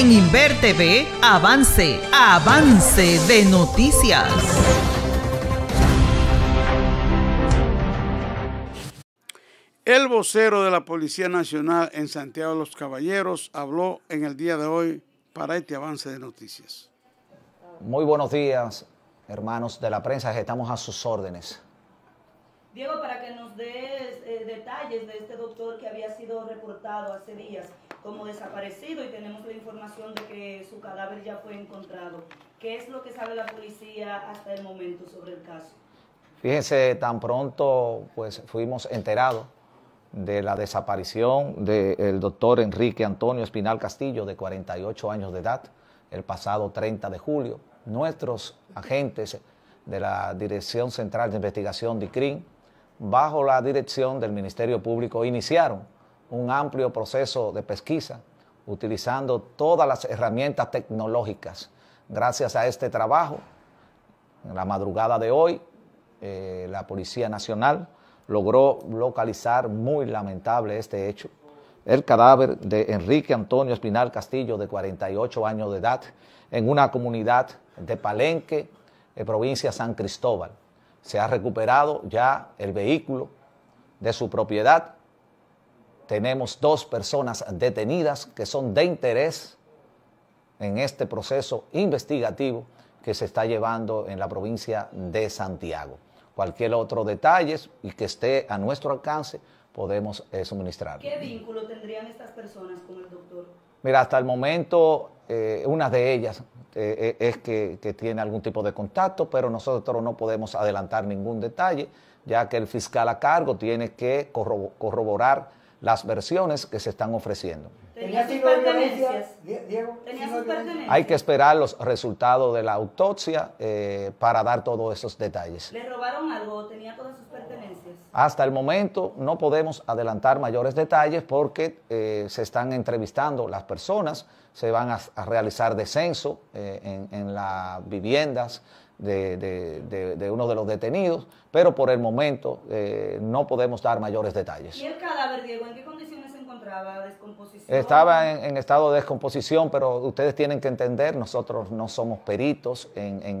En Inver TV, avance, avance de noticias. El vocero de la Policía Nacional en Santiago de los Caballeros habló en el día de hoy para este avance de noticias. Muy buenos días, hermanos de la prensa, estamos a sus órdenes. Diego, para que nos des eh, detalles de este doctor que había sido reportado hace días como desaparecido y tenemos la información de que su cadáver ya fue encontrado. ¿Qué es lo que sabe la policía hasta el momento sobre el caso? Fíjense, tan pronto pues fuimos enterados de la desaparición del doctor Enrique Antonio Espinal Castillo, de 48 años de edad, el pasado 30 de julio. Nuestros agentes de la Dirección Central de Investigación de Crim bajo la dirección del Ministerio Público, iniciaron un amplio proceso de pesquisa utilizando todas las herramientas tecnológicas. Gracias a este trabajo, en la madrugada de hoy, eh, la Policía Nacional logró localizar, muy lamentable este hecho, el cadáver de Enrique Antonio Espinal Castillo, de 48 años de edad, en una comunidad de Palenque, de provincia San Cristóbal se ha recuperado ya el vehículo de su propiedad. Tenemos dos personas detenidas que son de interés en este proceso investigativo que se está llevando en la provincia de Santiago. Cualquier otro detalle y que esté a nuestro alcance podemos eh, suministrar. ¿Qué vínculo tendrían estas personas con el doctor? Mira, hasta el momento, eh, una de ellas eh, eh, es que, tiene algún tipo de contacto, pero nosotros no podemos adelantar ningún detalle, ya que el fiscal a cargo tiene que corroborar las versiones que se están ofreciendo. ¿Tenía sus pertenencias? Diego, Hay que esperar los resultados de la autopsia eh, para dar todos esos detalles. ¿Le robaron algo? ¿Tenía todas sus pertenencias? Hasta el momento no podemos adelantar mayores detalles porque eh, se están entrevistando las personas, se van a, realizar descenso eh, en las viviendas, de, uno de los detenidos, pero por el momento eh, no podemos dar mayores detalles. ¿Y el cadáver, Diego, en qué condiciones se encontraba? ¿Descomposición? Estaba en, estado de descomposición, pero ustedes tienen que entender, nosotros no somos peritos en,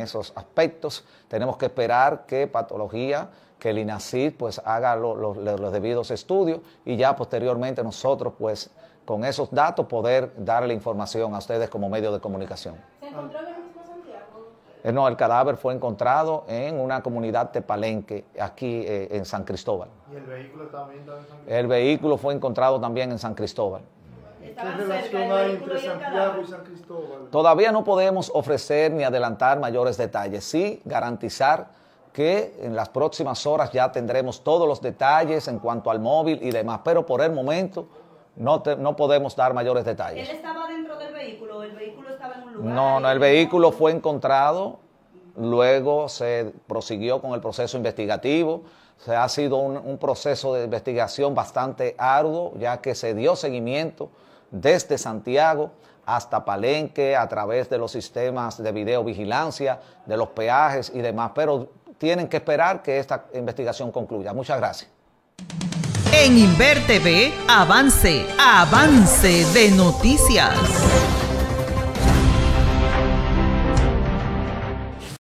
esos aspectos. Tenemos que esperar que patología que el INACID pues haga los debidos estudios y ya posteriormente nosotros pues con esos datos poder darle información a ustedes como medio de comunicación. ¿Se encontró ah. Eh, no, el cadáver fue encontrado en una comunidad de Palenque, aquí eh, en San Cristóbal. ¿Y el vehículo también El vehículo fue encontrado también en San Cristóbal. ¿Qué relación entre Santiago y San Cristóbal? Todavía no podemos ofrecer ni adelantar mayores detalles, sí garantizar que en las próximas horas ya tendremos todos los detalles en cuanto al móvil y demás, pero por el momento no, no podemos dar mayores detalles. ¿Él estaba dentro del vehículo? ¿El vehículo no, no, el vehículo fue encontrado, luego se prosiguió con el proceso investigativo. Se ha sido un, proceso de investigación bastante arduo, ya que se dio seguimiento desde Santiago hasta Palenque a través de los sistemas de videovigilancia, de los peajes y demás, pero tienen que esperar que esta investigación concluya. Muchas gracias. En Inver avance, avance de noticias.